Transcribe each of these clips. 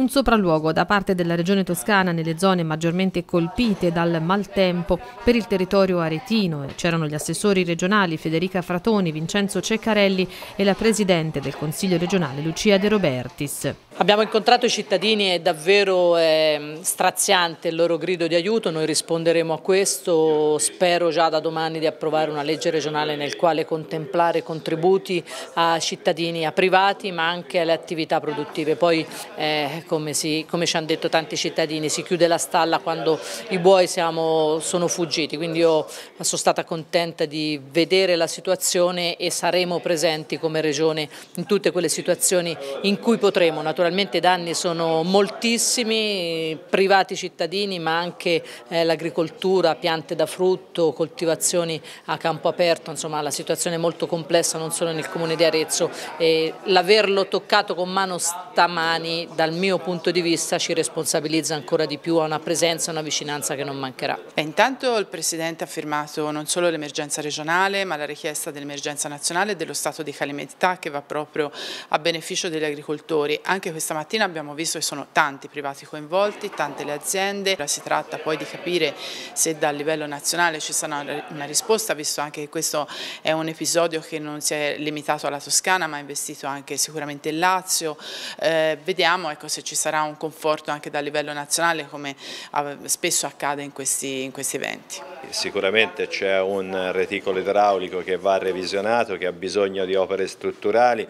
un sopralluogo da parte della Regione Toscana nelle zone maggiormente colpite dal maltempo per il territorio aretino eh, c'erano gli assessori regionali Federica Fratoni, Vincenzo Ceccarelli e la Presidente del Consiglio regionale Lucia De Robertis. Abbiamo incontrato i cittadini, e davvero è ehm, straziante il loro grido di aiuto, noi risponderemo a questo, spero già da domani di approvare una legge regionale nel quale contemplare contributi a cittadini, a privati ma anche alle attività produttive. Poi eh, come, si, come, ci hanno detto tanti cittadini, si chiude la stalla quando i buoi siamo, sono fuggiti, quindi io sono stata contenta di vedere la situazione e saremo presenti come Regione in tutte quelle situazioni in cui potremo. Naturalmente i danni sono moltissimi, privati cittadini ma anche eh, l'agricoltura, piante da frutto, coltivazioni a campo aperto, insomma la situazione è molto complessa non solo nel Comune di Arezzo e l'averlo toccato con mano stamani dal mio mio punto di vista ci responsabilizza ancora di più a una presenza e una vicinanza che non mancherà. E intanto il Presidente ha firmato non solo l'emergenza regionale ma la richiesta dell'emergenza nazionale e dello stato di calamità che va proprio a beneficio degli agricoltori. Anche questa mattina abbiamo visto che sono tanti privati coinvolti, tante le aziende, Ora si tratta poi di capire se dal livello nazionale ci sarà una risposta visto anche che questo è un episodio che non si è limitato alla Toscana ma ha investito anche sicuramente il Lazio, eh, vediamo ecco, se se ci sarà un conforto anche dal livello nazionale come ah, spesso accade in questi, in questi eventi. Sicuramente c'è un reticolo idraulico che va revisionato, che ha bisogno di opere strutturali,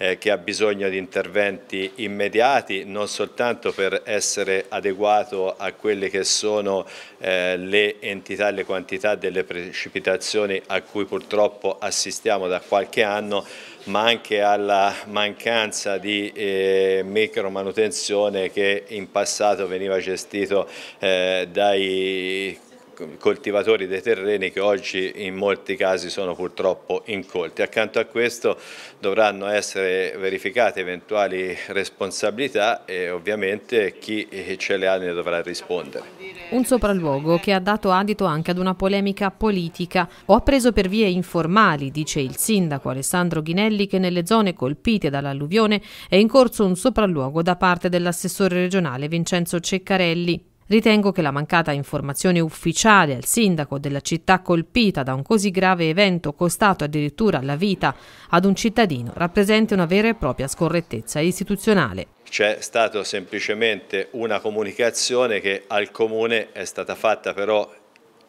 eh, che ha bisogno di interventi immediati, non soltanto per essere adeguato a quelle che sono eh, le entità e le quantità delle precipitazioni a cui purtroppo assistiamo da qualche anno, ma anche alla mancanza di eh, micromanutenzione che in passato veniva gestito eh, dai coltivatori dei terreni che oggi in molti casi sono purtroppo incolti. Accanto a questo dovranno essere verificate eventuali responsabilità e ovviamente chi ce le ha ne dovrà rispondere. Un sopralluogo che ha dato adito anche ad una polemica politica. Ho appreso per vie informali, dice il sindaco Alessandro Ghinelli, che nelle zone colpite dall'alluvione è in corso un sopralluogo da parte dell'assessore regionale Vincenzo Ceccarelli. Ritengo che la mancata informazione ufficiale al sindaco della città colpita da un così grave evento costato addirittura la vita ad un cittadino rappresenti una vera e propria scorrettezza istituzionale. C'è stata semplicemente una comunicazione che al comune è stata fatta però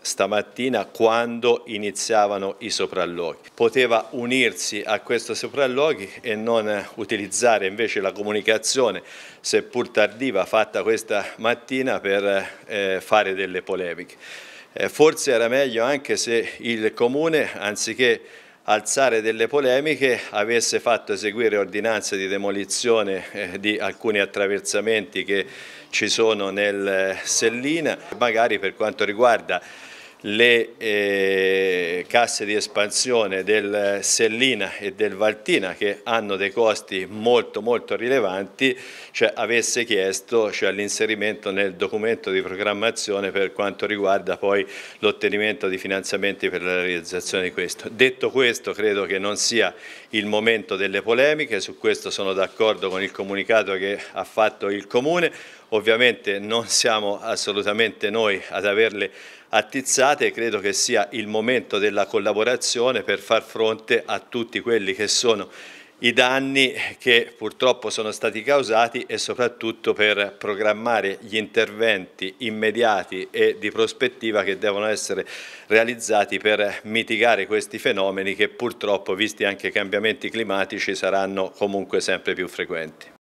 stamattina quando iniziavano i sopralloghi. Poteva unirsi a questi sopralloghi e non utilizzare invece la comunicazione, seppur tardiva, fatta questa mattina per eh, fare delle polemiche. Eh, forse era meglio anche se il Comune, anziché alzare delle polemiche, avesse fatto eseguire ordinanze di demolizione eh, di alcuni attraversamenti che ci sono nel eh, Sellina, magari per quanto riguarda le eh, casse di espansione del Sellina e del Valtina che hanno dei costi molto molto rilevanti cioè, avesse chiesto cioè, l'inserimento nel documento di programmazione per quanto riguarda poi l'ottenimento di finanziamenti per la realizzazione di questo. Detto questo credo che non sia il momento delle polemiche, su questo sono d'accordo con il comunicato che ha fatto il Comune, ovviamente non siamo assolutamente noi ad averle attizzate e credo che sia il momento della collaborazione per far fronte a tutti quelli che sono i danni che purtroppo sono stati causati e soprattutto per programmare gli interventi immediati e di prospettiva che devono essere realizzati per mitigare questi fenomeni che purtroppo, visti anche i cambiamenti climatici, saranno comunque sempre più frequenti.